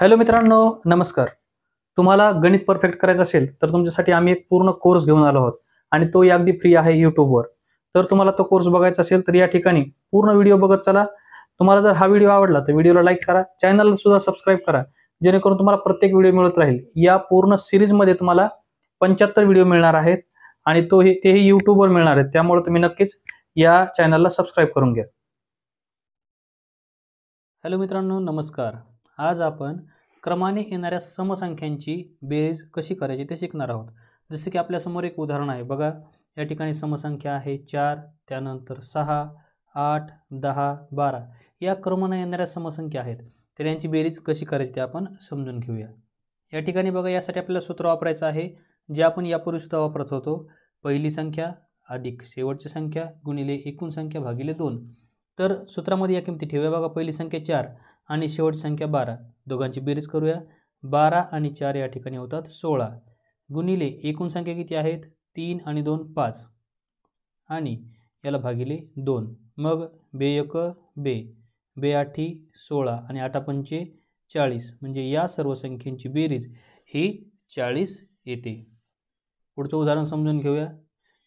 hello मित्रांनो नमस्कार तुम्हाला गणित परफेक्ट करायचं असेल तर तुमच्यासाठी आम्ही एक पूर्ण कोर्स घेऊन आलो आहोत आणि तो अगदी फ्री आहे युट्यूबवर तर तुम्हाला तो कोर्स बघायचा असेल तर या ठिकाणी पूर्ण व्हिडिओ बघत चला तुम्हाला जर हा व्हिडिओ आवडला तर व्हिडिओला लाईक करा चॅनलला सुद्धा सबस्क्राईब करा जेणेकरून तुम्हाला प्रत्येक व्हिडिओ मिळत राहील या पूर्ण सिरीजमध्ये तुम्हाला पंच्याहत्तर व्हिडिओ मिळणार आहेत आणि तो हे तेही युट्यूबवर मिळणार आहेत त्यामुळे तुम्ही नक्कीच या चॅनलला सबस्क्राईब करून घ्या हॅलो मित्रांनो नमस्कार आज आपण क्रमाने येणाऱ्या समसंख्यांची बेरीज कशी करायची ते शिकणार आहोत जसे की आपल्यासमोर एक उदाहरण आहे बघा या ठिकाणी समसंख्या आहे चार त्यानंतर सहा आठ दहा बारा या क्रमाने येणाऱ्या समसंख्या आहेत तर यांची बेरीज कशी करायची ते आपण समजून घेऊया या ठिकाणी बघा यासाठी आपल्याला सूत्र वापरायचं आहे जे आपण यापूर्वीसुद्धा वापरत होतो पहिली संख्या अधिक शेवटची संख्या गुणिले एकूण संख्या भागिले दोन तर सूत्रामध्ये या किमती ठेवूया बघा पहिली संख्या चार आणि शेवटची संख्या बारा दोघांची बेरीज करूया बारा आणि चार या ठिकाणी होतात सोळा गुणिले एकूण संख्या किती आहेत तीन आणि दोन पाच आणि याला भागिले दोन मग बे एक बे बे आठी सोळा आणि पंचे चाळीस म्हणजे या सर्व संख्येंची बेरीज ही चाळीस येते पुढचं उदाहरण समजून घेऊया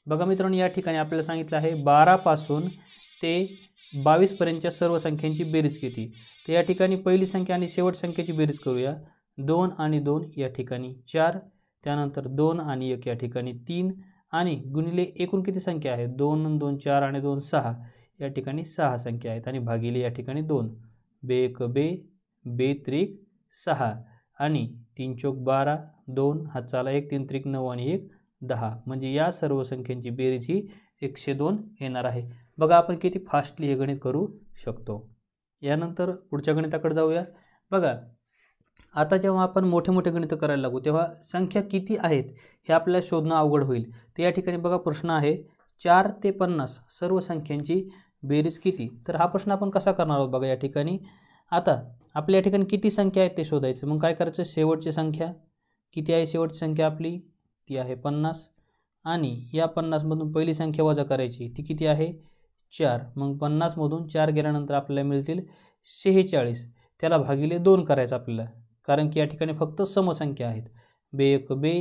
बघा मित्रांनो या ठिकाणी आपल्याला सांगितलं आहे बारापासून ते बावीसपर्यंतच्या सर्व संख्यांची बेरीज किती तर या ठिकाणी पहिली संख्या आणि शेवट संख्येची बेरीज करूया दोन आणि दोन या ठिकाणी चार त्यानंतर दोन आणि एक या ठिकाणी तीन आणि गुणिले एकूण किती संख्या आहे दोन दोन चार आणि दोन सहा या ठिकाणी सहा संख्या आहेत आणि भागिले या ठिकाणी दोन बे एक बे बे त्रिक सहा आणि तीन चौक बारा दोन चाला एक तीन त्रिक नऊ आणि एक दहा म्हणजे या सर्व संख्यांची बेरीज ही एकशे दोन येणार आहे बघा आपण किती फास्टली हे गणित करू शकतो यानंतर पुढच्या गणिताकडे जाऊया बघा आता जेव्हा आपण मोठे मोठे गणित करायला लागू तेव्हा संख्या किती आहेत हे आपल्याला शोधणं अवघड होईल तर या ठिकाणी बघा प्रश्न आहे चार ते पन्नास सर्व संख्यांची बेरीज किती तर हा प्रश्न आपण कसा करणार आहोत बघा या ठिकाणी आता आपल्या या ठिकाणी किती संख्या आहेत ते शोधायचं मग काय करायचं शेवटची संख्या किती आहे शेवटची संख्या आपली ती आहे पन्नास आणि या पन्नासमधून पहिली संख्या वजा करायची ती किती आहे चार मग पन्नासमधून चार गेल्यानंतर आपल्याला मिळतील सेहेचाळीस त्याला भागिले दोन करायचं आपल्याला कारण की या ठिकाणी फक्त समसंख्या आहेत बे एक बे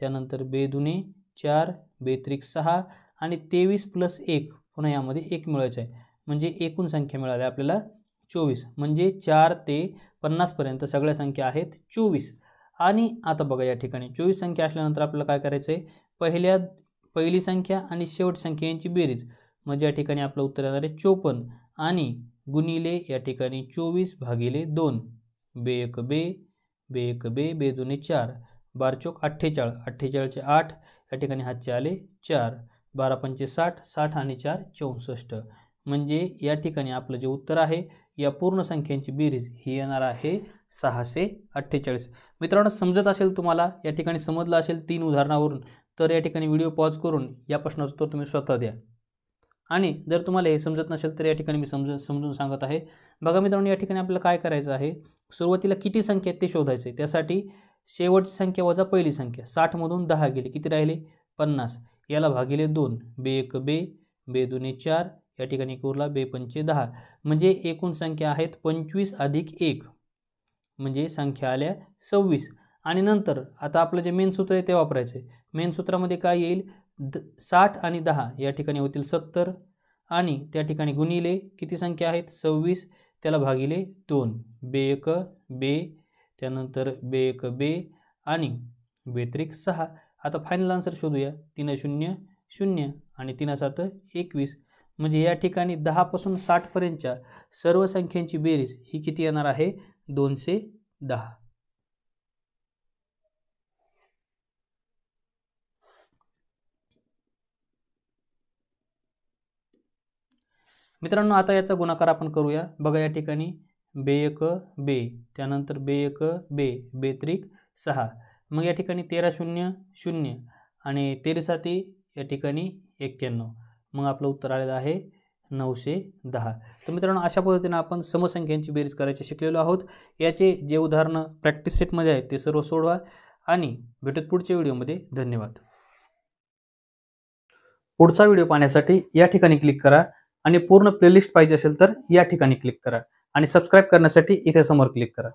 त्यानंतर बे दुने चार बे त्रिक सहा आणि तेवीस प्लस एक पुन्हा यामध्ये एक मिळायचं आहे म्हणजे एकूण संख्या मिळाली आपल्याला चोवीस म्हणजे चार ते पन्नासपर्यंत सगळ्या संख्या आहेत चोवीस आणि आता बघा या ठिकाणी चोवीस संख्या असल्यानंतर आपल्याला काय करायचं आहे पहिल्या पहिली संख्या आणि शेवट संख्या यांची बेरीज म्हणजे या ठिकाणी आपलं उत्तर येणार आहे चोपन्न आणि गुणिले या ठिकाणी चोवीस भागिले दोन बे एक बे बे एक बे बे दोन चार बार चोक अठ्ठेचाळ अठ्ठेचाळचे आठ या ठिकाणी हातचे आले चार बारा पंचे साठ साठ आणि चार चौसष्ट म्हणजे या ठिकाणी आपलं जे उत्तर आहे या पूर्ण संख्यांची बेरीज ही येणार आहे सहाशे अठ्ठेचाळीस मित्रांनो समजत असेल तुम्हाला या ठिकाणी समजलं असेल तीन उदाहरणावरून तर या ठिकाणी व्हिडिओ पॉज करून या प्रश्नाचं उत्तर तुम्ही स्वतः द्या आणि जर तुम्हाला हे समजत नसेल तर या ठिकाणी मी समजून समजून सांगत आहे बघा मित्रांनो या ठिकाणी आपल्याला काय करायचं आहे सुरुवातीला किती संख्या आहेत ते शोधायचे त्यासाठी शेवटची संख्या वजा पहिली संख्या साठमधून दहा गेली किती राहिले पन्नास याला भागिले दोन बे एक बे बे दुने चार या ठिकाणी उरला बे पंचे दहा म्हणजे एकूण संख्या आहेत पंचवीस अधिक एक म्हणजे संख्या आल्या सव्वीस आणि नंतर आता आपलं जे मेन सूत्र आहे ते वापरायचं आहे मेन सूत्रामध्ये काय येईल द साठ आणि दहा या ठिकाणी होतील सत्तर आणि त्या ठिकाणी गुणिले किती संख्या आहेत सव्वीस त्याला भागिले दोन बे एक बे त्यानंतर बे एक बे आणि बेत्रिक सहा आता फायनल आन्सर शोधूया तीन शून्य शून्य आणि तीन सात एकवीस म्हणजे या ठिकाणी दहापासून साठपर्यंतच्या सर्व संख्यांची बेरीज ही किती येणार आहे दोनशे दहा मित्रांनो आता याचा गुणाकार आपण करूया बघा या ठिकाणी बे एक बे त्यानंतर बे एक बे बे त्रिक सहा मग या ठिकाणी तेरा शून्य शून्य आणि तेरेसाठी या ठिकाणी एक्क्याण्णव मग आपलं उत्तर आलेलं आहे नऊशे दहा तर मित्रांनो अशा पद्धतीनं आपण समसंख्यांची बेरीज करायची शिकलेलो आहोत याचे जे उदाहरणं प्रॅक्टिस सेटमध्ये आहेत ते सर्व सोडवा आणि भेटत पुढच्या व्हिडिओमध्ये धन्यवाद पुढचा व्हिडिओ पाहण्यासाठी या ठिकाणी क्लिक करा आणि पूर्ण प्लेलिस्ट पाहिजे असेल तर या ठिकाणी क्लिक करा आणि सबस्क्राईब करण्यासाठी इथे समोर क्लिक करा